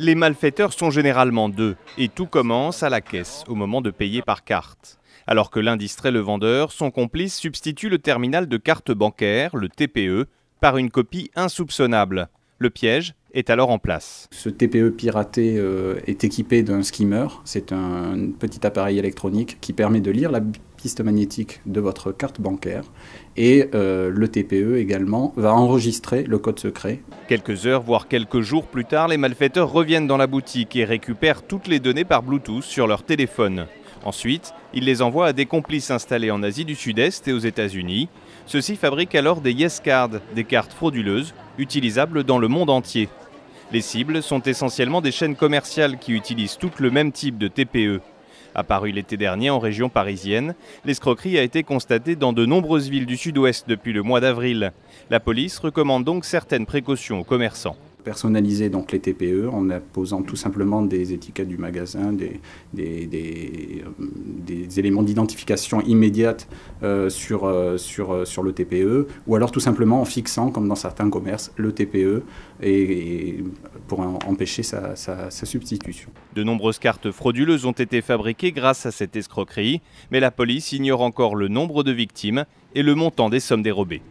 Les malfaiteurs sont généralement deux, et tout commence à la caisse, au moment de payer par carte. Alors que l'un distrait le vendeur, son complice substitue le terminal de carte bancaire, le TPE, par une copie insoupçonnable. Le piège est alors en place. Ce TPE piraté euh, est équipé d'un skimmer. C'est un petit appareil électronique qui permet de lire la piste magnétique de votre carte bancaire. Et euh, le TPE également va enregistrer le code secret. Quelques heures, voire quelques jours plus tard, les malfaiteurs reviennent dans la boutique et récupèrent toutes les données par Bluetooth sur leur téléphone. Ensuite, ils les envoient à des complices installés en Asie du Sud-Est et aux États-Unis. Ceux-ci fabriquent alors des Yes Cards, des cartes frauduleuses utilisables dans le monde entier. Les cibles sont essentiellement des chaînes commerciales qui utilisent toutes le même type de TPE. Apparu l'été dernier en région parisienne, l'escroquerie a été constatée dans de nombreuses villes du sud-ouest depuis le mois d'avril. La police recommande donc certaines précautions aux commerçants personnaliser donc les TPE en posant tout simplement des étiquettes du magasin, des, des, euh, des éléments d'identification immédiate euh, sur, euh, euh, sur, le TPE, ou alors tout simplement en fixant, comme dans certains commerces, le TPE et, pour empêcher sa substitution. De nombreuses cartes frauduleuses ont été fabriquées grâce à cette escroquerie, mais la police ignore encore le nombre de victimes et le montant des sommes dérobées.